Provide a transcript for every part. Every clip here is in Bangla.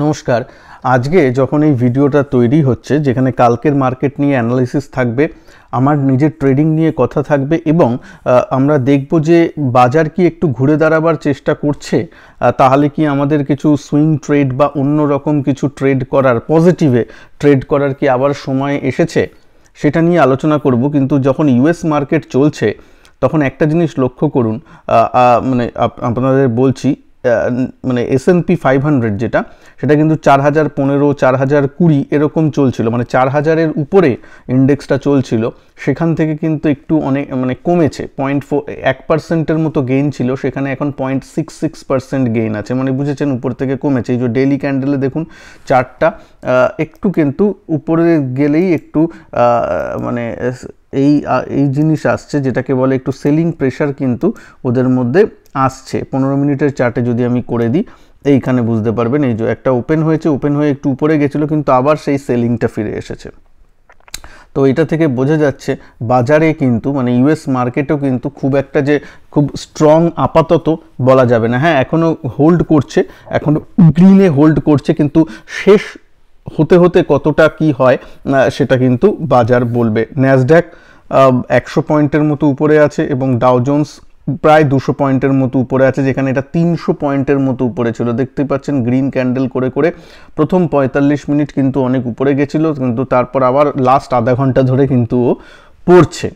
নমস্কার আজকে যখন এই ভিডিওটা তৈরি হচ্ছে যেখানে কালকের মার্কেট নিয়ে অ্যানালিসিস থাকবে আমার নিজের ট্রেডিং নিয়ে কথা থাকবে এবং আমরা দেখব যে বাজার কি একটু ঘুরে দাঁড়াবার চেষ্টা করছে তাহলে কি আমাদের কিছু সুইং ট্রেড বা অন্য রকম কিছু ট্রেড করার পজিটিভে ট্রেড করার কি আবার সময় এসেছে সেটা নিয়ে আলোচনা করব কিন্তু যখন ইউএস মার্কেট চলছে তখন একটা জিনিস লক্ষ্য করুন মানে আপনাদের বলছি মানে এসএনপি ফাইভ হান্ড্রেড যেটা সেটা কিন্তু চার হাজার পনেরো চার হাজার কুড়ি এরকম চলছিল মানে চার হাজারের উপরে ইন্ডেক্সটা চলছিল সেখান থেকে কিন্তু একটু অনেক মানে কমেছে পয়েন্ট ফোর এক পার্সেন্টের মতো গেইন ছিল সেখানে এখন point six six percent gain আছে মানে বুঝেছেন উপর থেকে কমেছে এই যে ডেলি ক্যান্ডেলে দেখুন চারটা একটু কিন্তু উপরে গেলেই একটু মানে এই এই জিনিস আসছে যেটাকে বলে একটু সেলিং প্রেশার কিন্তু ওদের মধ্যে আসছে পনেরো মিনিটের চার্টে যদি আমি করে দিই এইখানে বুঝতে পারবেন এই যে একটা ওপেন হয়েছে ওপেন হয়ে একটু উপরে গেছিলো কিন্তু আবার সেই সেলিংটা ফিরে এসেছে তো এটা থেকে বোঝা যাচ্ছে বাজারে কিন্তু মানে ইউএস মার্কেটেও কিন্তু খুব একটা যে খুব স্ট্রং আপাতত বলা যাবে না হ্যাঁ এখনও হোল্ড করছে এখনও গ্রিনে হোল্ড করছে কিন্তু শেষ হতে হতে কতটা কি হয় সেটা কিন্তু বাজার বলবে ন্যাসড্যাক একশো পয়েন্টের মতো উপরে আছে এবং ডাও জোন্স প্রায় দুশো পয়েন্টের মতো উপরে আছে যেখানে এটা তিনশো পয়েন্টের মতো উপরে ছিল দেখতেই পাচ্ছেন গ্রিন ক্যান্ডেল করে করে প্রথম পঁয়তাল্লিশ মিনিট কিন্তু অনেক উপরে গেছিলো কিন্তু তারপর আবার লাস্ট আধা ঘন্টা ধরে কিন্তু ও পড়ছে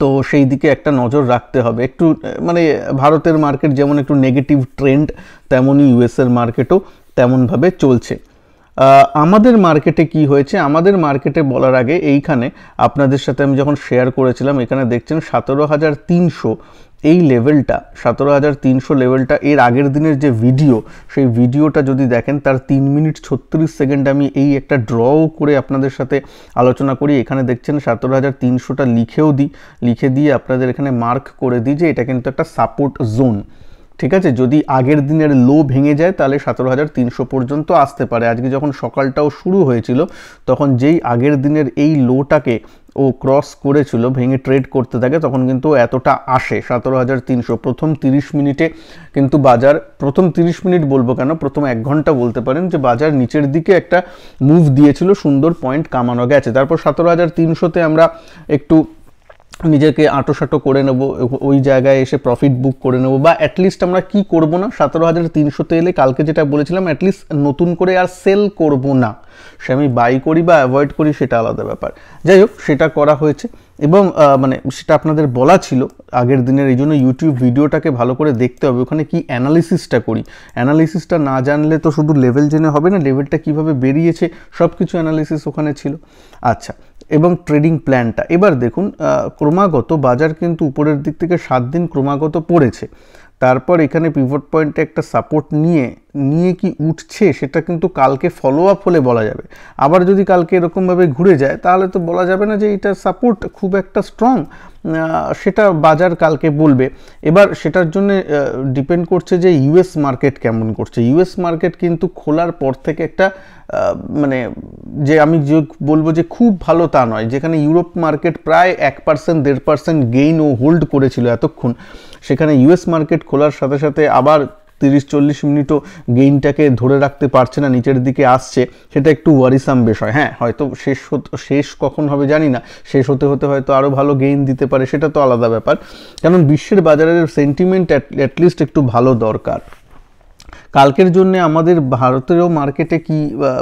তো সেই দিকে একটা নজর রাখতে হবে একটু মানে ভারতের মার্কেট যেমন একটু নেগেটিভ ট্রেন্ড তেমনই ইউএসের মার্কেটও তেমনভাবে চলছে আমাদের মার্কেটে কি হয়েছে আমাদের মার্কেটে বলার আগে এইখানে আপনাদের সাথে আমি যখন শেয়ার করেছিলাম এখানে দেখছেন সতেরো হাজার তিনশো এই লেভেলটা সতেরো হাজার তিনশো লেভেলটা এর আগের দিনের যে ভিডিও সেই ভিডিওটা যদি দেখেন তার তিন মিনিট ছত্রিশ সেকেন্ড আমি এই একটা ড্রও করে আপনাদের সাথে আলোচনা করি এখানে দেখছেন সতেরো হাজার তিনশোটা লিখেও দিই লিখে দিয়ে আপনাদের এখানে মার্ক করে দিই যে এটা কিন্তু একটা সাপোর্ট জোন ঠিক আছে যদি আগের দিনের লো ভেঙে যায় তাহলে সতেরো হাজার তিনশো পর্যন্ত আসতে পারে আজকে যখন সকালটাও শুরু হয়েছিল তখন যেই আগের দিনের এই লোটাকে ও ক্রস করেছিল ভেঙে ট্রেড করতে থাকে তখন কিন্তু এতটা আসে সতেরো হাজার তিনশো প্রথম তিরিশ মিনিটে কিন্তু বাজার প্রথম তিরিশ মিনিট বলবো কেন প্রথম এক ঘন্টা বলতে পারেন যে বাজার নিচের দিকে একটা মুভ দিয়েছিল সুন্দর পয়েন্ট কামানো গেছে তারপর সতেরো হাজার তিনশোতে আমরা একটু নিজেকে আঁটোসাঁটো করে নেব ওই জায়গায় এসে প্রফিট বুক করে নেব বা অ্যাটলিস্ট আমরা কি করব না সতেরো হাজার তিনশোতে এলে কালকে যেটা বলেছিলাম অ্যাটলিস্ট নতুন করে আর সেল করব না সে আমি বাই করি বা অ্যাভয়েড করি সেটা আলাদা ব্যাপার যাই হোক সেটা করা হয়েছে এবং মানে সেটা আপনাদের বলা ছিল আগের দিনের এই জন্য ইউটিউব ভিডিওটাকে ভালো করে দেখতে হবে ওখানে কি অ্যানালিসিসটা করি অ্যানালিসিসটা না জানলে তো শুধু লেভেল জেনে হবে না লেভেলটা কিভাবে বেরিয়েছে সব কিছু অ্যানালিসিস ওখানে ছিল আচ্ছা এবং ট্রেডিং প্ল্যানটা এবার দেখুন ক্রমাগত বাজার কিন্তু উপরের দিক থেকে সাত দিন ক্রমাগত পড়েছে তারপর এখানে পিভট পয়েন্টে একটা সাপোর্ট নিয়ে নিয়ে কি উঠছে সেটা কিন্তু কালকে ফলো আপ হলে বলা যাবে আবার যদি কালকে এরকমভাবে ঘুরে যায় তাহলে তো বলা যাবে না যে এটা সাপোর্ট খুব একটা স্ট্রং সেটা বাজার কালকে বলবে এবার সেটার জন্য ডিপেন্ড করছে যে ইউএস মার্কেট কেমন করছে ইউএস মার্কেট কিন্তু খোলার পর থেকে একটা মানে যে আমি যে বলবো যে খুব ভালো তা নয় যেখানে ইউরোপ মার্কেট প্রায় এক পার্সেন্ট দেড় পার্সেন্ট গেইন ও হোল্ড করেছিল এতক্ষণ সেখানে ইউএস মার্কেট খোলার সাথে সাথে আবার তিরিশ চল্লিশ মিনিটও গেইনটাকে ধরে রাখতে পারছে না নিচের দিকে আসছে সেটা একটু ওয়ারিসাম বিষয় হ্যাঁ হয়তো শেষ শেষ কখন হবে জানি না শেষ হতে হতে হয়তো আরও ভালো গেইন দিতে পারে সেটা তো আলাদা ব্যাপার কারণ বিশ্বের বাজারের সেন্টিমেন্ট অ্যাটলিস্ট একটু ভালো দরকার কালকের জন্য আমাদের ভারতেরও মার্কেটে কি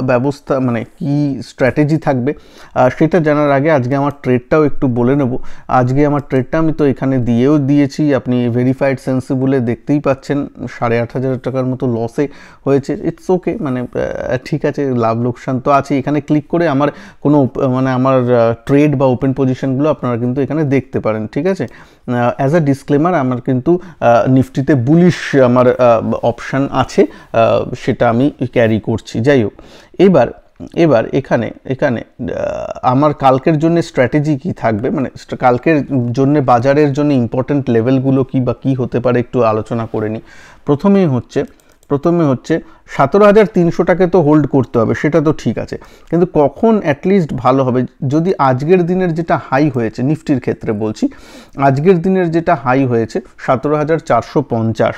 ব্যবস্থা মানে কি স্ট্র্যাটেজি থাকবে সেটা জানার আগে আজকে আমার ট্রেডটাও একটু বলে নেব আজকে আমার ট্রেডটা আমি তো এখানে দিয়েও দিয়েছি আপনি ভেরিফাইড সেন্সিবলে দেখতেই পাচ্ছেন সাড়ে আট হাজার টাকার মতো লসে হয়েছে ইটস ওকে মানে ঠিক আছে লাভ লোকসান তো আছে এখানে ক্লিক করে আমার কোনো মানে আমার ট্রেড বা ওপেন পজিশনগুলো আপনারা কিন্তু এখানে দেখতে পারেন ঠিক আছে অ্যাজ আ ডিসক্লেমার আমার কিন্তু নিফটিতে বুলিশ আমার অপশান আছে সেটা আমি ক্যারি করছি যাই হোক এবার এবার এখানে এখানে আমার কালকের জন্য স্ট্র্যাটেজি কি থাকবে মানে কালকের জন্য বাজারের জন্য ইম্পর্ট্যান্ট লেভেলগুলো কি বা কি হতে পারে একটু আলোচনা করে নিই প্রথমেই হচ্ছে প্রথমে হচ্ছে সতেরো হাজার তিনশোটাকে তো হোল্ড করতে হবে সেটা তো ঠিক আছে কিন্তু কখন অ্যাটলিস্ট ভালো হবে যদি আজকের দিনের যেটা হাই হয়েছে নিফটির ক্ষেত্রে বলছি আজকের দিনের যেটা হাই হয়েছে সতেরো হাজার চারশো পঞ্চাশ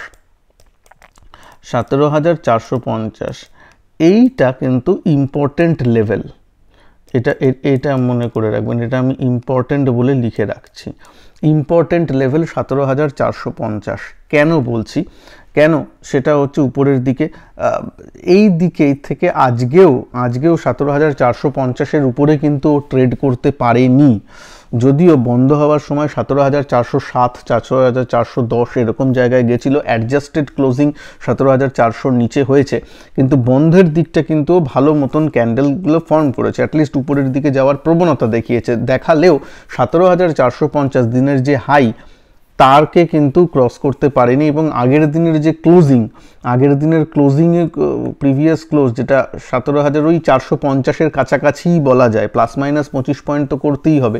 সতেরো হাজার চারশো পঞ্চাশ এইটা কিন্তু ইম্পর্ট্যান্ট লেভেল এটা এটা মনে করে রাখবেন এটা আমি ইম্পর্ট্যান্ট বলে লিখে রাখছি ইম্পর্ট্যান্ট লেভেল সতেরো হাজার চারশো পঞ্চাশ কেন বলছি কেন সেটা হচ্ছে উপরের দিকে এই দিকে থেকে আজকেও আজকেও সতেরো হাজার চারশো পঞ্চাশের উপরে কিন্তু ট্রেড করতে পারেনি যদিও বন্ধ হওয়ার সময় সতেরো হাজার চারশো সাত চারশো হাজার চারশো দশ এরকম জায়গায় গেছিলো অ্যাডজাস্টেড ক্লোজিং সতেরো হাজার চারশোর নিচে হয়েছে কিন্তু বন্ধের দিকটা কিন্তু ভালো মতন ক্যান্ডেলগুলো ফর্ম করেছে অ্যাটলিস্ট উপরের দিকে যাওয়ার প্রবণতা দেখিয়েছে দেখালেও সতেরো হাজার চারশো পঞ্চাশ দিনের যে হাই তারকে কিন্তু ক্রস করতে পারেনি এবং আগের দিনের যে ক্লোজিং আগের দিনের ক্লোজিংয়ে প্রিভিয়াস ক্লোজ যেটা সতেরো হাজার ওই চারশো পঞ্চাশের কাছাকাছিই বলা যায় প্লাস মাইনাস পঁচিশ পয়েন্ট তো করতেই হবে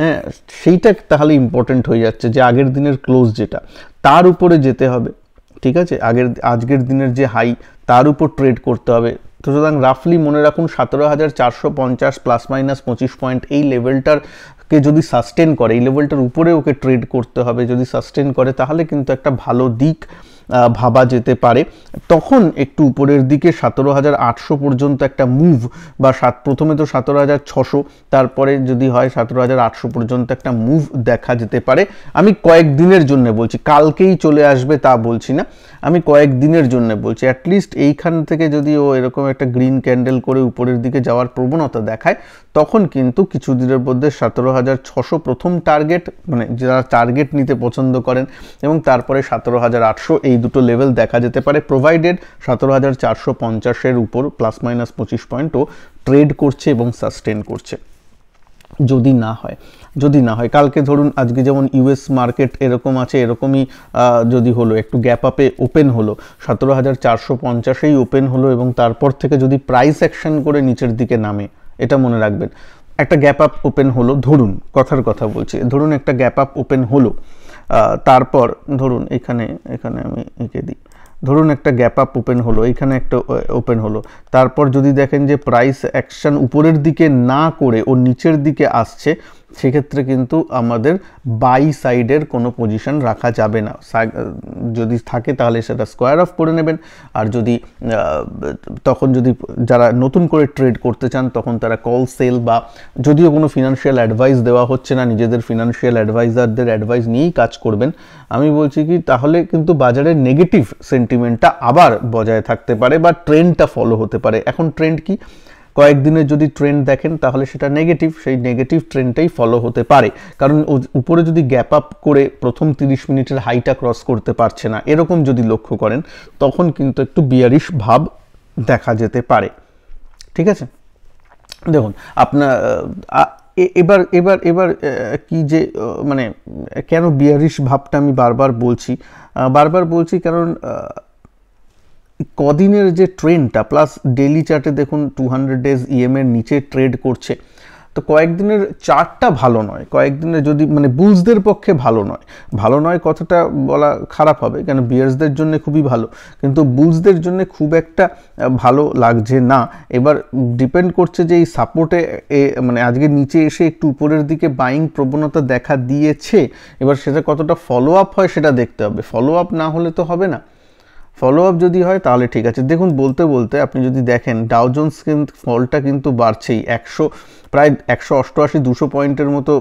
হ্যাঁ সেইটা তাহলে ইম্পর্টেন্ট হয়ে যাচ্ছে যে আগের দিনের ক্লোজ যেটা তার উপরে যেতে হবে ঠিক আছে আগের আজকের দিনের যে হাই তার উপর ট্রেড করতে হবে তো সুতরাং রাফলি মনে রাখুন সতেরো হাজার চারশো পঞ্চাশ প্লাস মাইনাস পঁচিশ পয়েন্ট এই লেভেলটার কে যদি সাস্টেন করে এই লেভেলটার উপরে ওকে ট্রেড করতে হবে যদি সাস্টেন করে তাহলে কিন্তু একটা ভালো দিক ভাবা যেতে পারে তখন একটু উপরের দিকে সতেরো হাজার আটশো পর্যন্ত একটা মুভ বা সাত প্রথমে তো সতেরো হাজার ছশো তারপরে যদি হয় সতেরো হাজার আটশো পর্যন্ত একটা মুভ দেখা যেতে পারে আমি কয়েকদিনের জন্য বলছি কালকেই চলে আসবে তা বলছি না আমি কয়েকদিনের জন্য বলছি অ্যাটলিস্ট এইখান থেকে যদি ও এরকম একটা গ্রিন ক্যান্ডেল করে উপরের দিকে যাওয়ার প্রবণতা দেখায় তখন কিন্তু কিছু দিনের মধ্যে সতেরো হাজার ছশো প্রথম টার্গেট মানে যারা টার্গেট নিতে পছন্দ করেন এবং তারপরে সতেরো হাজার আটশো এই দুটো লেভেল দেখা যেতে পারে প্রোভাইডেড সতেরো হাজার চারশো পঞ্চাশের উপর প্লাস মাইনাস পঁচিশ পয়েন্টও ট্রেড করছে এবং সাস্টেন করছে যদি না হয় যদি না হয় কালকে ধরুন আজকে যেমন ইউএস মার্কেট এরকম আছে এরকমই যদি হলো একটু গ্যাপ আপে ওপেন হলো সতেরো হাজার চারশো পঞ্চাশেই ওপেন হলো এবং তারপর থেকে যদি প্রাইস অ্যাকশন করে নিচের দিকে নামে এটা মনে রাখবেন একটা গ্যাপ আপ ওপেন হলো ধরুন কথার কথা বলছি ধরুন একটা গ্যাপ আপ ওপেন হলো তারপর ধরুন এখানে এখানে আমি এঁকে দিই ধরুন একটা গ্যাপ আপ ওপেন হলো এখানে একটা ওপেন হলো তারপর যদি দেখেন যে প্রাইস অ্যাকশান উপরের দিকে না করে ও নিচের দিকে আসছে সেক্ষেত্রে কিন্তু আমাদের বাই সাইডের কোনো পজিশন রাখা যাবে না যদি থাকে তাহলে সেটা স্কোয়ার অফ করে নেবেন আর যদি তখন যদি যারা নতুন করে ট্রেড করতে চান তখন তারা কল সেল বা যদিও কোনো ফিনান্সিয়াল অ্যাডভাইস দেওয়া হচ্ছে না নিজেদের ফিনান্সিয়াল অ্যাডভাইজারদের অ্যাডভাইস নিয়েই কাজ করবেন আমি বলছি কি তাহলে কিন্তু বাজারের নেগেটিভ সেন্টিমেন্টটা আবার বজায় থাকতে পারে বা ট্রেন্ডটা ফলো হতে পারে এখন ট্রেন্ড কি কয়েকদিনের যদি ট্রেন্ড দেখেন তাহলে সেটা নেগেটিভ সেই নেগেটিভ ট্রেন্ডটাই ফলো হতে পারে কারণ উপরে যদি গ্যাপ আপ করে প্রথম তিরিশ মিনিটের হাইটা ক্রস করতে পারছে না এরকম যদি লক্ষ্য করেন তখন কিন্তু একটু বিয়ারিশ ভাব দেখা যেতে পারে ঠিক আছে দেখুন আপনার এবার এবার এবার কি যে মানে কেন বিয়ারিশ ভাবটা আমি বারবার বলছি বারবার বলছি কারণ কদিনের যে ট্রেন্ডটা প্লাস ডেলি চার্টে দেখুন টু হান্ড্রেড ডেজ এর নিচে ট্রেড করছে তো কয়েকদিনের চার্টটা ভালো নয় কয়েকদিনের যদি মানে বুলসদের পক্ষে ভালো নয় ভালো নয় কথাটা বলা খারাপ হবে কেন বিয়ার্সদের জন্য খুবই ভালো কিন্তু বুলসদের জন্য খুব একটা ভালো লাগছে না এবার ডিপেন্ড করছে যে এই সাপোর্টে মানে আজকে নিচে এসে একটু উপরের দিকে বাইং প্রবণতা দেখা দিয়েছে এবার সেটা কতটা ফলো আপ হয় সেটা দেখতে হবে ফলো আপ না হলে তো হবে না ফলো আপ যদি হয় তাহলে ঠিক আছে দেখুন বলতে বলতে আপনি যদি দেখেন ডাউজন্স কিন্তু ফলটা কিন্তু বাড়ছেই একশো প্রায় একশো অষ্টআশি দুশো পয়েন্টের মতো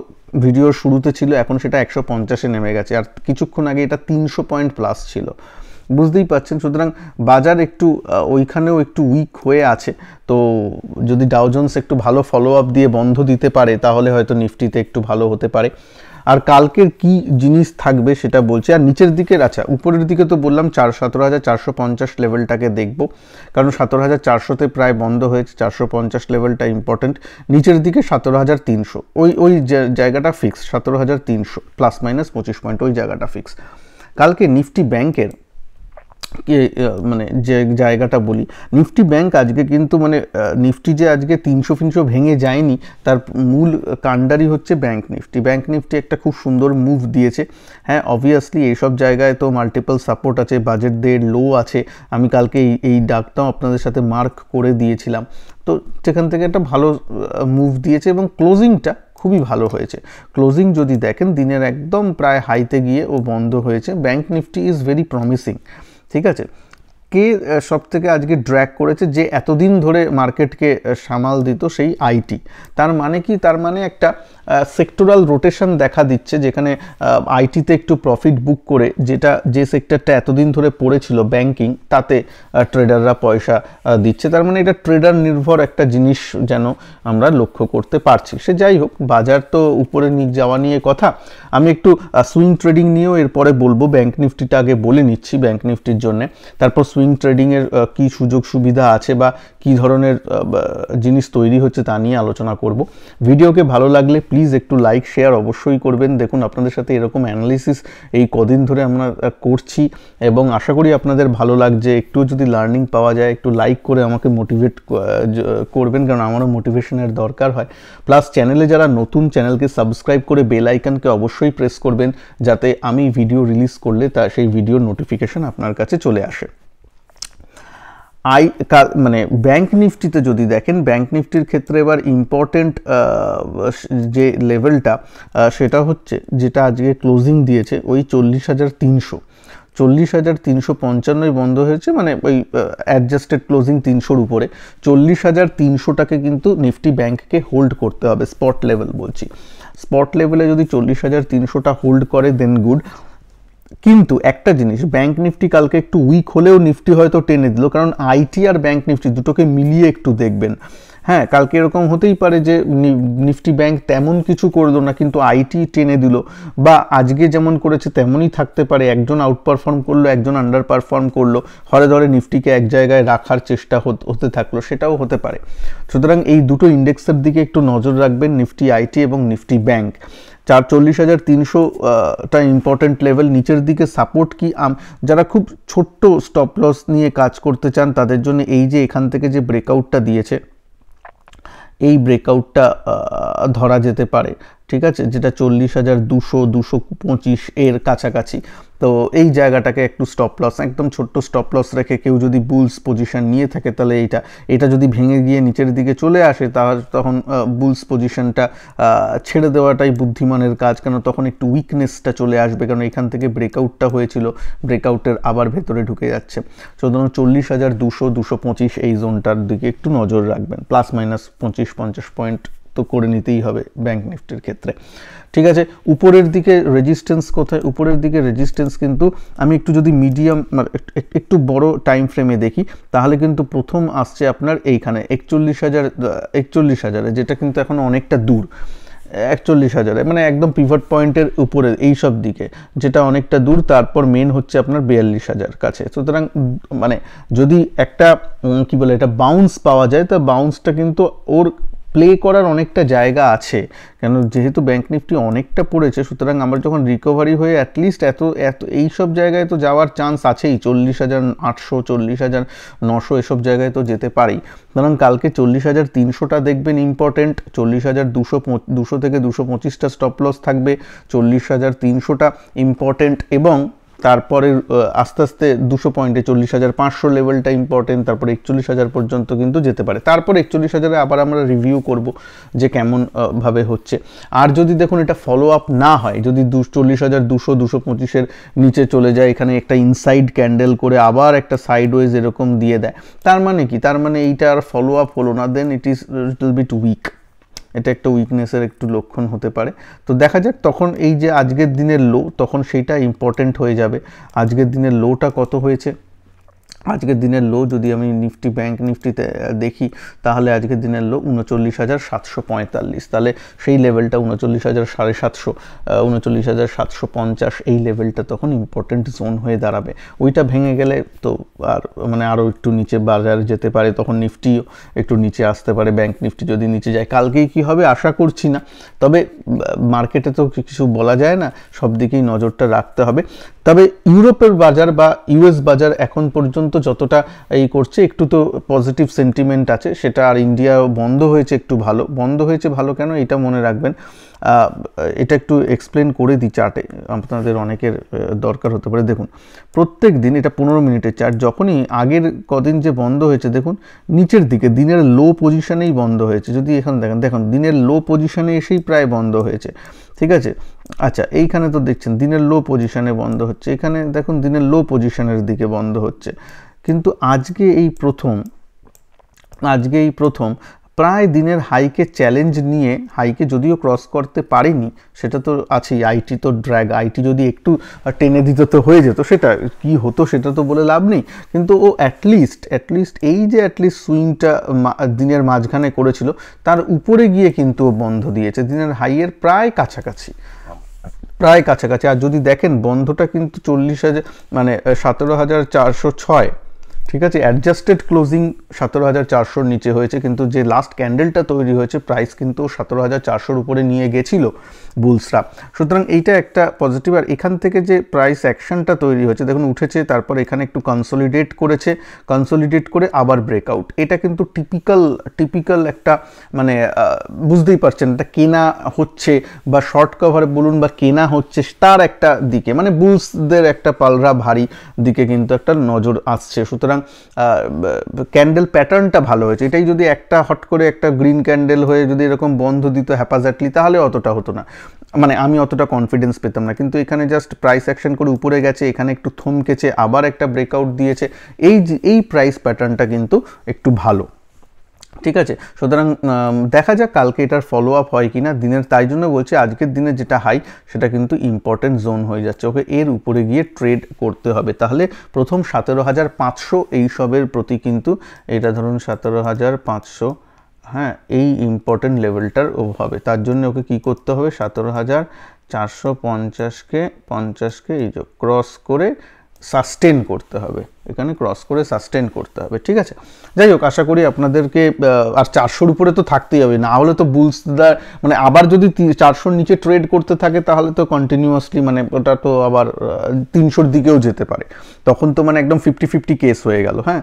ভিডিও শুরুতে ছিল এখন সেটা একশো পঞ্চাশে নেমে গেছে আর কিছুক্ষণ আগে এটা তিনশো পয়েন্ট প্লাস ছিল বুঝতেই পাচ্ছেন সুতরাং বাজার একটু ওইখানেও একটু উইক হয়ে আছে তো যদি ডাউজন্স একটু ভালো ফলো আপ দিয়ে বন্ধ দিতে পারে তাহলে হয়তো নিফটিতে একটু ভালো হতে পারে আর কালকের কি জিনিস থাকবে সেটা বলছি আর নিচের দিকের আচ্ছা উপরের দিকে তো বললাম চার সতেরো হাজার চারশো পঞ্চাশ লেভেলটাকে দেখব কারণ সতেরো হাজার চারশোতে প্রায় বন্ধ হয়েছে চারশো পঞ্চাশ লেভেলটা ইম্পর্টেন্ট নিচের দিকে সতেরো হাজার তিনশো ওই ওই জায়গাটা ফিক্স সতেরো হাজার তিনশো প্লাস মাইনাস পঁচিশ পয়েন্ট ওই জায়গাটা ফিক্স কালকে নিফটি ব্যাংকের মানে যে জায়গাটা বলি নিফটি ব্যাংক আজকে কিন্তু মানে নিফটি যে আজকে তিনশো ফিনশো ভেঙে যায়নি তার মূল কাণ্ডারি হচ্ছে ব্যাংক নিফটি ব্যাংক নিফটি একটা খুব সুন্দর মুভ দিয়েছে হ্যাঁ অবভিয়াসলি এইসব জায়গায় তো মাল্টিপল সাপোর্ট আছে বাজেট দের লো আছে আমি কালকে এই এই ডাকটাও আপনাদের সাথে মার্ক করে দিয়েছিলাম তো সেখান থেকে একটা ভালো মুভ দিয়েছে এবং ক্লোজিংটা খুবই ভালো হয়েছে ক্লোজিং যদি দেখেন দিনের একদম প্রায় হাইতে গিয়ে ও বন্ধ হয়েছে bank Nifty is very promising ঠিক আছে কে সবথেকে আজকে ড্র্যাক করেছে যে এতদিন ধরে মার্কেটকে সামাল দিত সেই আইটি তার মানে কি তার মানে একটা সেক্টরাল রোটেশন দেখা দিচ্ছে যেখানে আইটিতে একটু প্রফিট বুক করে যেটা যে সেক্টরটা এতদিন ধরে পড়েছিল ব্যাংকিং তাতে ট্রেডাররা পয়সা দিচ্ছে তার মানে এটা ট্রেডার নির্ভর একটা জিনিস যেন আমরা লক্ষ্য করতে পারছি সে যাই হোক বাজার তো উপরে যাওয়া নিয়ে কথা আমি একটু সুইং ট্রেডিং নিয়েও এরপরে বলবো ব্যাংক নিফটিটা আগে বলে নিচ্ছি ব্যাংক নিফটির জন্য তারপর সুইং সুইং ট্রেডিংয়ের কি সুযোগ সুবিধা আছে বা কি ধরনের জিনিস তৈরি হচ্ছে তা নিয়ে আলোচনা করব ভিডিওকে ভালো লাগলে প্লিজ একটু লাইক শেয়ার অবশ্যই করবেন দেখুন আপনাদের সাথে এরকম অ্যানালিসিস এই কদিন ধরে আমরা করছি এবং আশা করি আপনাদের ভালো লাগছে একটু যদি লার্নিং পাওয়া যায় একটু লাইক করে আমাকে মোটিভেট করবেন কারণ আমারও মোটিভেশনের দরকার হয় প্লাস চ্যানেলে যারা নতুন চ্যানেলকে সাবস্ক্রাইব করে বেল আইকনকে অবশ্যই প্রেস করবেন যাতে আমি ভিডিও রিলিজ করলে তা সেই ভিডিওর নোটিফিকেশান আপনার কাছে চলে আসে আই মানে ব্যাংক নিফটিতে যদি দেখেন ব্যাংক নিফটির ক্ষেত্রে এবার ইম্পর্টেন্ট যে লেভেলটা সেটা হচ্ছে যেটা আজকে ক্লোজিং দিয়েছে ওই চল্লিশ হাজার তিনশো চল্লিশ হাজার তিনশো পঞ্চান্নই বন্ধ হয়েছে মানে ওই অ্যাডজাস্টেড ক্লোজিং তিনশোর উপরে চল্লিশ হাজার তিনশোটাকে কিন্তু নিফটি ব্যাংককে হোল্ড করতে হবে স্পট লেভেল বলছি স্পট লেভেলে যদি চল্লিশ হাজার তিনশোটা হোল্ড করে দেন গুড কিন্তু একটা জিনিস ব্যাংক নিফটি কালকে একটু উইক হলেও নিফটি হয়তো টেনে দিল কারণ আইটি আর ব্যাংক নিফটি দুটোকে মিলিয়ে একটু দেখবেন হ্যাঁ কালকে এরকম হতেই পারে যে নিফটি ব্যাংক তেমন কিছু করলো না কিন্তু আইটি টেনে দিল বা আজকে যেমন করেছে তেমনই থাকতে পারে একজন আউট পারফর্ম করলো একজন আন্ডার পারফর্ম করলো হরে ধরে নিফটিকে এক জায়গায় রাখার চেষ্টা হতে থাকলো সেটাও হতে পারে সুতরাং এই দুটো ইন্ডেক্সের দিকে একটু নজর রাখবেন নিফটি আইটি এবং নিফটি ব্যাংক চার চল্লিশ হাজার তিনশোটা ইম্পর্ট্যান্ট লেভেল নিচের দিকে সাপোর্ট কি আম যারা খুব ছোট্ট স্টপ লস নিয়ে কাজ করতে চান তাদের জন্য এই যে এখান থেকে যে ব্রেকআউটটা দিয়েছে এই ব্রেকআউটটা ধরা যেতে পারে ঠিক আছে যেটা চল্লিশ হাজার দুশো দুশো পঁচিশ এর কাছাকাছি তো এই জায়গাটাকে একটু স্টপ লস একদম ছোট্ট স্টপ লস রেখে কেউ যদি বুলস পজিশন নিয়ে থাকে তাহলে এইটা এটা যদি ভেঙে গিয়ে নিচের দিকে চলে আসে তাহলে তখন বুলস পজিশনটা ছেড়ে দেওয়াটাই বুদ্ধিমানের কাজ কেন তখন একটু উইকনেসটা চলে আসবে কারণ এখান থেকে ব্রেকআউটটা হয়েছিল ব্রেকআউটের আবার ভেতরে ঢুকে যাচ্ছে সুতরাং চল্লিশ হাজার দুশো দুশো পঁচিশ এই জোনটার দিকে একটু নজর রাখবেন প্লাস মাইনাস পঁচিশ পঞ্চাশ পয়েন্ট তো করে নিতেই হবে ব্যাংক নিফটির ক্ষেত্রে ঠিক আছে উপরের দিকে রেজিস্ট্যান্স কোথায় উপরের দিকে রেজিস্ট্যান্স কিন্তু আমি একটু যদি মিডিয়াম মানে একটু বড় টাইম ফ্রেমে দেখি তাহলে কিন্তু প্রথম আসছে আপনার এইখানে একচল্লিশ হাজার একচল্লিশ হাজারে যেটা কিন্তু এখন অনেকটা দূর একচল্লিশ হাজারে মানে একদম পিভট পয়েন্টের উপরে এই সব দিকে যেটা অনেকটা দূর তারপর মেন হচ্ছে আপনার বিয়াল্লিশ হাজার কাছে সুতরাং মানে যদি একটা কি বলে এটা বাউন্স পাওয়া যায় তা বাউন্সটা কিন্তু ওর প্লে করার অনেকটা জায়গা আছে কেন যেহেতু ব্যাঙ্ক নিফটি অনেকটা পড়েছে সুতরাং আমার যখন রিকভারি হয়ে অ্যাটলিস্ট এত এত এই সব জায়গায় তো যাওয়ার চান্স আছেই চল্লিশ হাজার আটশো চল্লিশ হাজার নশো এসব জায়গায় তো যেতে পারি সুতরাং কালকে চল্লিশ হাজার তিনশোটা দেখবেন ইম্পর্টেন্ট চল্লিশ হাজার দুশো দুশো থেকে দুশো পঁচিশটা স্টপ লস থাকবে চল্লিশ হাজার তিনশোটা ইম্পর্টেন্ট এবং তারপরে আস্তে আস্তে দুশো পয়েন্টে চল্লিশ হাজার পাঁচশো লেভেলটা ইম্পর্টেন্ট তারপরে একচল্লিশ হাজার পর্যন্ত কিন্তু যেতে পারে তারপরে একচল্লিশ হাজারে আবার আমরা রিভিউ করব যে কেমন ভাবে হচ্ছে আর যদি দেখুন এটা ফলো আপ না হয় যদি দু চল্লিশ হাজার দুশো দুশো পঁচিশের নিচে চলে যায় এখানে একটা ইনসাইড ক্যান্ডেল করে আবার একটা সাইডওয়েজ এরকম দিয়ে দেয় তার মানে কি তার মানে এইটা আর ফলো আপ হলো না then it is little bit weak এটা একটা উইকনেসের একটু লক্ষণ হতে পারে তো দেখা যাক তখন এই যে আজকের দিনের লো তখন সেইটা ইম্পর্টেন্ট হয়ে যাবে আজকের দিনের লোটা কত হয়েছে আজকের দিনের লো যদি আমি নিফটি ব্যাঙ্ক নিফটিতে দেখি তাহলে আজকের দিনের লো উনচল্লিশ হাজার সাতশো পঁয়তাল্লিশ তাহলে সেই লেভেলটা উনচল্লিশ হাজার সাড়ে সাতশো উনচল্লিশ হাজার সাতশো পঞ্চাশ এই লেভেলটা তখন ইম্পর্টেন্ট জোন হয়ে দাঁড়াবে ওইটা ভেঙে গেলে তো আর মানে আরও একটু নিচে বাজার যেতে পারে তখন নিফটিও একটু নিচে আসতে পারে ব্যাঙ্ক নিফটি যদি নিচে যায় কালকেই কি হবে আশা করছি না তবে মার্কেটে তো কিছু বলা যায় না সব দিকেই নজরটা রাখতে হবে তবে ইউরোপের বাজার বা ইউএস বাজার এখন পর্যন্ত যতটা এই করছে একটু তো পজিটিভ সেন্টিমেন্ট আছে সেটা আর ইন্ডিয়া বন্ধ হয়েছে একটু ভালো বন্ধ হয়েছে ভালো কেন এটা মনে রাখবেন এটা একটু এক্সপ্লেন করে দিই চার্টে আপনাদের অনেকের দরকার হতে পারে দেখুন প্রত্যেক দিন এটা পনেরো মিনিটের চার্ট যখনই আগের কদিন যে বন্ধ হয়েছে দেখুন নিচের দিকে দিনের লো পজিশানেই বন্ধ হয়েছে যদি এখন দেখেন দেখুন দিনের লো পজিশানে এসেই প্রায় বন্ধ হয়েছে ঠিক আছে আচ্ছা এইখানে তো দেখছেন দিনের লো পজিশানে বন্ধ হচ্ছে এখানে দেখুন দিনের লো পজিশানের দিকে বন্ধ হচ্ছে কিন্তু আজকে এই প্রথম আজকে এই প্রথম প্রায় দিনের হাইকে চ্যালেঞ্জ নিয়ে হাইকে যদিও ক্রস করতে পারেনি সেটা তো আছেই আইটি তো ড্র্যাগ আইটি যদি একটু টেনে দিত তো হয়ে যেত সেটা কি হতো সেটা তো বলে লাভ নেই কিন্তু ও অ্যাটলিস্ট অ্যাটলিস্ট এই যে অ্যাটলিস্ট সুইংটা দিনের মাঝখানে করেছিল তার উপরে গিয়ে কিন্তু ও বন্ধ দিয়েছে দিনের হাইয়ের প্রায় কাছাকাছি প্রায় কাছাকাছি আর যদি দেখেন বন্ধটা কিন্তু চল্লিশ হাজার মানে সতেরো হাজার চারশো ছয় ঠিক আছে অ্যাডজাস্টেড ক্লোজিং সতেরো হাজার চারশোর নিচে হয়েছে কিন্তু যে লাস্ট ক্যান্ডেলটা তৈরি হয়েছে প্রাইস কিন্তু সতেরো হাজার চারশোর উপরে নিয়ে গেছিল বুলসরা সুতরাং এইটা একটা পজিটিভ আর এখান থেকে যে প্রাইস অ্যাকশনটা তৈরি হয়েছে দেখুন উঠেছে তারপর এখানে একটু কনসলিডেট করেছে কনসলিডেট করে আবার ব্রেকআউট এটা কিন্তু টিপিক্যাল টিপিক্যাল একটা মানে বুঝতেই পারছেন এটা কেনা হচ্ছে বা শর্ট কভার বলুন বা কেনা হচ্ছে তার একটা দিকে মানে বুলসদের একটা পালরা ভারী দিকে কিন্তু একটা নজর আসছে সুতরাং ক্যান্ডেল প্যাটার্নটা ভালো হয়েছে এটাই যদি একটা হট করে একটা গ্রিন ক্যান্ডেল হয়ে যদি এরকম বন্ধ দিত হ্যাপাজাটলি তাহলে অতটা হতো না মানে আমি অতটা কনফিডেন্স পেতাম না কিন্তু এখানে জাস্ট প্রাইস অ্যাকশন করে উপরে গেছে এখানে একটু থমকেছে আবার একটা ব্রেকআউট দিয়েছে এই এই প্রাইস প্যাটার্নটা কিন্তু একটু ভালো ঠিক আছে সুতরাং দেখা যাক কালকে এটার ফলো আপ হয় কি না দিনের তাই জন্য বলছি আজকের দিনে যেটা হাই সেটা কিন্তু ইম্পর্টেন্ট জোন হয়ে যাচ্ছে ওকে এর উপরে গিয়ে ট্রেড করতে হবে তাহলে প্রথম সতেরো হাজার পাঁচশো এইসবের প্রতি কিন্তু এটা ধরুন সতেরো হাজার পাঁচশো হ্যাঁ এই ইম্পর্টেন্ট লেভেলটার ও হবে তার জন্য ওকে কি করতে হবে সতেরো হাজার চারশো পঞ্চাশকে পঞ্চাশকে এই যে ক্রস করে সাস্টেন করতে হবে এখানে ক্রস করে সাস্টেন করতে হবে ঠিক আছে যাই হোক আশা করি আপনাদেরকে আর চারশোর উপরে তো থাকতেই হবে না হলে তো বুলস দা মানে আবার যদি চারশোর নিচে ট্রেড করতে থাকে তাহলে তো কন্টিনিউয়াসলি মানে ওটা তো আবার তিনশোর দিকেও যেতে পারে তখন তো মানে একদম ফিফটি ফিফটি কেস হয়ে গেল হ্যাঁ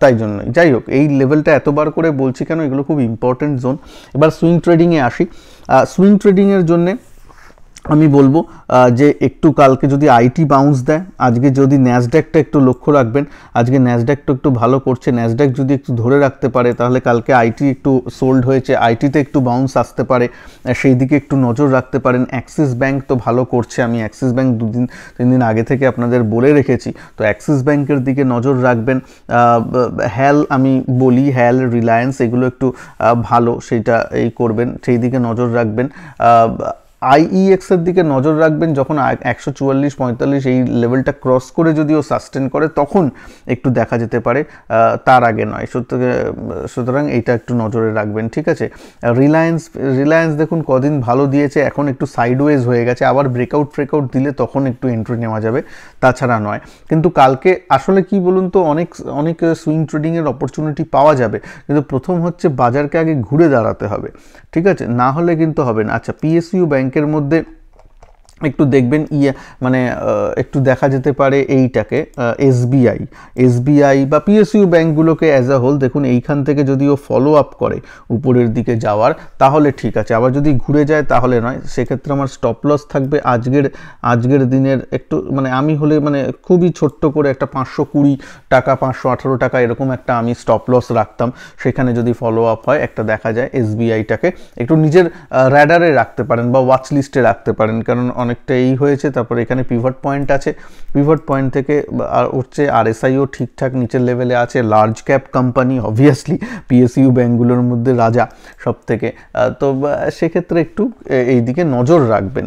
তাই জন্যই যাই হোক এই লেভেলটা এতবার করে বলছি কেন এগুলো খুব ইম্পর্টেন্ট জোন এবার সুইং ট্রেডিংয়ে আসি সুইং ট্রেডিংয়ের জন্যে আমি বলবো যে একটু কালকে যদি আইটি বাউন্স দেয় আজকে যদি ন্যাসড্যাকটা একটু লক্ষ্য রাখবেন আজকে ন্যাসড্যাকটা একটু ভালো করছে ন্যাসড্যাক যদি একটু ধরে রাখতে পারে তাহলে কালকে আইটি একটু সোল্ড হয়েছে আইটিতে একটু বাউন্স আসতে পারে সেই দিকে একটু নজর রাখতে পারেন অ্যাক্সিস ব্যাঙ্ক তো ভালো করছে আমি অ্যাক্সিস ব্যাঙ্ক দুদিন তিন দিন আগে থেকে আপনাদের বলে রেখেছি তো অ্যাক্সিস ব্যাঙ্কের দিকে নজর রাখবেন হ্যাল আমি বলি হ্যাল রিলায়েন্স এগুলো একটু ভালো সেইটা এই করবেন সেই দিকে নজর রাখবেন আইইএক্স e এর দিকে নজর রাখবেন যখন একশো চুয়াল্লিশ পঁয়তাল্লিশ এই লেভেলটা ক্রস করে যদি ও সাস্টেন করে তখন একটু দেখা যেতে পারে তার আগে নয় সুতরাং এইটা একটু নজরে রাখবেন ঠিক আছে রিলায়েন্স রিলায়েন্স দেখুন কদিন ভালো দিয়েছে এখন একটু সাইডওয়েজ হয়ে গেছে আবার ব্রেকআউট ফ্রেকআউট দিলে তখন একটু এন্ট্রি নেওয়া যাবে তাছাড়া নয় কিন্তু কালকে আসলে কি বলুন তো অনেক অনেক সুইং ট্রেডিংয়ের অপরচুনিটি পাওয়া যাবে কিন্তু প্রথম হচ্ছে বাজারকে আগে ঘুরে দাঁড়াতে হবে ঠিক আছে না হলে কিন্তু হবে না আচ্ছা পিএসইউ ব্যাংক ব্যাংকের মধ্যে একটু দেখবেন ইয়ে মানে একটু দেখা যেতে পারে এইটাকে এসবিআই এসবিআই বা পিএসইউ ব্যাঙ্কগুলোকে অ্যাজ আ হোল দেখুন এইখান থেকে যদি ও ফলো আপ করে উপরের দিকে যাওয়ার তাহলে ঠিক আছে আবার যদি ঘুরে যায় তাহলে নয় সেক্ষেত্রে আমার স্টপ লস থাকবে আজকের আজকের দিনের একটু মানে আমি হলে মানে খুবই ছোট্ট করে একটা পাঁচশো কুড়ি টাকা পাঁচশো আঠারো টাকা এরকম একটা আমি স্টপ লস রাখতাম সেখানে যদি ফলো আপ হয় একটা দেখা যায় এসবিআইটাকে একটু নিজের র্যাডারে রাখতে পারেন বা ওয়াচ লিস্টে রাখতে পারেন কারণ অনেকটা এই হয়েছে তারপরে এখানে পিভট পয়েন্ট আছে পিভট পয়েন্ট থেকে আর হচ্ছে আরএসআইও ঠিকঠাক নিচের লেভেলে আছে large cap company obviously PSU ব্যাঙ্কগুলোর মধ্যে রাজা সব থেকে তো সেক্ষেত্রে একটু এই দিকে নজর রাখবেন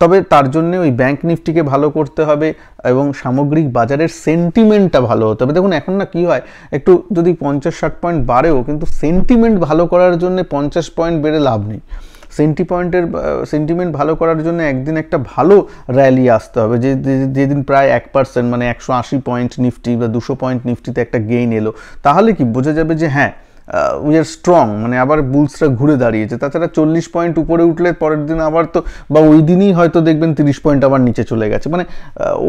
তবে তার জন্যে ওই ব্যাঙ্ক নিফটিকে ভালো করতে হবে এবং সামগ্রিক বাজারের সেন্টিমেন্টটা ভালো হতে হবে দেখুন এখন না কি হয় একটু যদি পঞ্চাশ ষাট পয়েন্ট বাড়েও কিন্তু সেন্টিমেন্ট ভালো করার জন্য পঞ্চাশ পয়েন্ট বেড়ে লাভ নেই সেন্টি পয়েন্টের সেন্টিমেন্ট ভালো করার জন্য একদিন একটা ভালো র্যালি আসতে হবে যে যেদিন প্রায় এক পার্সেন্ট মানে একশো আশি পয়েন্ট নিফটি বা দুশো পয়েন্ট নিফটিতে একটা গেইন এলো তাহলে কি বোঝা যাবে যে হ্যাঁ উই আর স্ট্রং মানে আবার বুলসরা ঘুরে দাঁড়িয়েছে তাছাড়া চল্লিশ পয়েন্ট উপরে উঠলে পরের দিন আবার তো বা ওই দিনই হয়তো দেখবেন তিরিশ পয়েন্ট আবার নিচে চলে গেছে মানে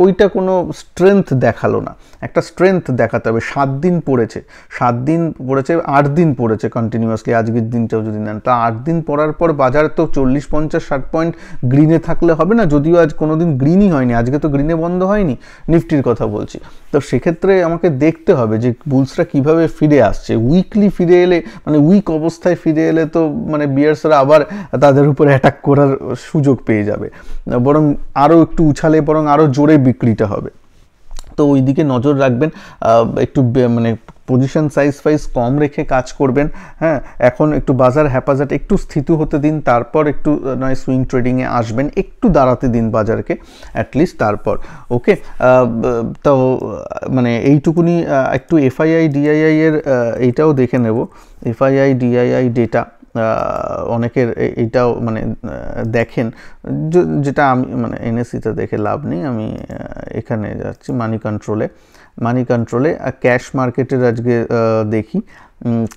ওইটা কোনো স্ট্রেংথ দেখালো না একটা স্ট্রেংথ দেখাতে হবে সাত দিন পড়েছে সাত দিন পড়েছে আট দিন পড়েছে কন্টিনিউয়াসলি আজকের দিনটাও যদি নেন তা আট দিন পড়ার পর বাজার তো চল্লিশ পঞ্চাশ ষাট পয়েন্ট গ্রিনে থাকলে হবে না যদিও আজ কোনো দিন গ্রিনই হয়নি আজকে তো গ্রিনে বন্ধ হয়নি নিফটির কথা বলছি তো সেক্ষেত্রে আমাকে দেখতে হবে যে বুলসরা কিভাবে ফিরে আসছে উইকলি ফিরে এলে মানে উইক অবস্থায় ফিরে এলে তো মানে বিয়ার্সরা আবার তাদের উপর অ্যাটাক করার সুযোগ পেয়ে যাবে বরং আরও একটু উছালে বরং আরও জোরে বিক্রিটা হবে তো ওই দিকে নজর রাখবেন একটু মানে পজিশন সাইজ ফাইজ কম রেখে কাজ করবেন হ্যাঁ এখন একটু বাজার হ্যাপাজাট একটু স্থিত হতে দিন তারপর একটু নয় সুইং ট্রেডিংয়ে আসবেন একটু দাঁড়াতে দিন বাজারকে অ্যাটলিস্ট তারপর ওকে তো মানে এইটুকুনি একটু এফআইআই ডিআইআই এর এইটাও দেখে নেব এফআইআই ডিআইআই ডেটা অনেকের এইটাও মানে দেখেন যেটা আমি মানে এনএসিতে e দেখে লাভ নেই আমি এখানে যাচ্ছি মানি কন্ট্রোলে মানি কন্ট্রোলে ক্যাশ মার্কেটের আজকে দেখি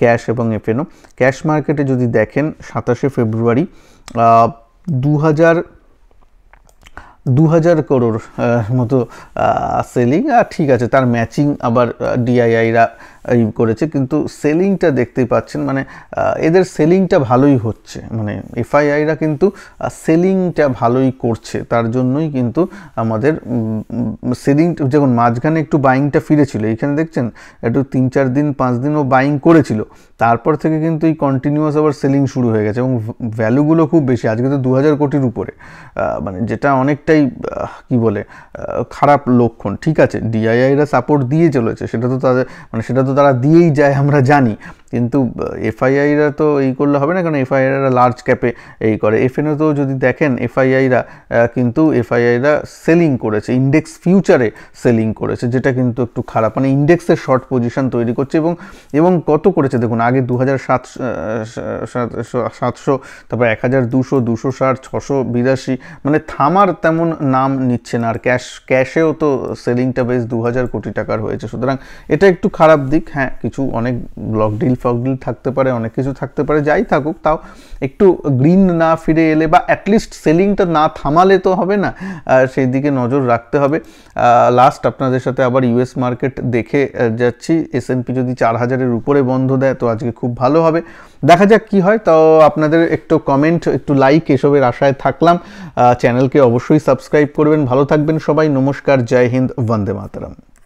ক্যাশ এবং এফএনও ক্যাশ মার্কেটে যদি দেখেন সাতাশে ফেব্রুয়ারি দু হাজার দু হাজার করোর মতো সেলিং আর ঠিক আছে তার ম্যাচিং আবার ডিআইআইরা করেছে কিন্তু সেলিংটা দেখতেই পাচ্ছেন মানে এদের সেলিংটা ভালোই হচ্ছে মানে এফআইআইরা কিন্তু সেলিংটা ভালোই করছে তার জন্যই কিন্তু আমাদের সেলিং যখন মাঝখানে একটু বাইংটা ফিরেছিল এখানে দেখছেন একটু তিন চার দিন পাঁচ দিনও বাইং করেছিল তারপর থেকে কিন্তু এই কন্টিনিউয়াস আবার সেলিং শুরু হয়ে গেছে এবং ভ্যালুগুলো খুব বেশি আজকে তো দু হাজার কোটির উপরে মানে যেটা অনেকটাই কি বলে খারাপ লক্ষণ ঠিক আছে ডিআইআইরা সাপোর্ট দিয়ে চলেছে সেটা তো তাদের মানে সেটা তো द्वारा दिए जाए जानी কিন্তু এফআইআইরা তো এই করলে হবে না কারণ এফআইআইরা লার্জ ক্যাপে এই করে এফএনও তো যদি দেখেন এফআইআইরা কিন্তু এফআইআইরা সেলিং করেছে ইন্ডেক্স ফিউচারে সেলিং করেছে যেটা কিন্তু একটু খারাপ মানে ইন্ডেক্সের শর্ট পজিশন তৈরি করছে এবং এবং কত করেছে দেখুন আগে দু হাজার সাতশো তারপর এক হাজার দুশো দুশো ষাট ছশো বিরাশি মানে থামার তেমন নাম নিচ্ছে না আর ক্যাশ ক্যাশেও তো সেলিংটা বেশ দু হাজার কোটি টাকার হয়েছে সুতরাং এটা একটু খারাপ দিক হ্যাঁ কিছু অনেক ব্লক ডিল ফগডিল থাকতে পারে অনেক কিছু থাকতে পারে যাই থাকুক তাও একটু গ্রিন না ফিরে এলে বা অ্যাটলিস্ট সেলিংটা না থামালে তো হবে না সেই দিকে নজর রাখতে হবে লাস্ট আপনাদের সাথে আবার ইউএস মার্কেট দেখে যাচ্ছি এস যদি চার হাজারের উপরে বন্ধ দেয় তো আজকে খুব ভালো হবে দেখা যাক কি হয় তো আপনাদের একটু কমেন্ট একটু লাইক এসবের আশায় থাকলাম চ্যানেলকে অবশ্যই সাবস্ক্রাইব করবেন ভালো থাকবেন সবাই নমস্কার জয় হিন্দ বন্দে মাতারাম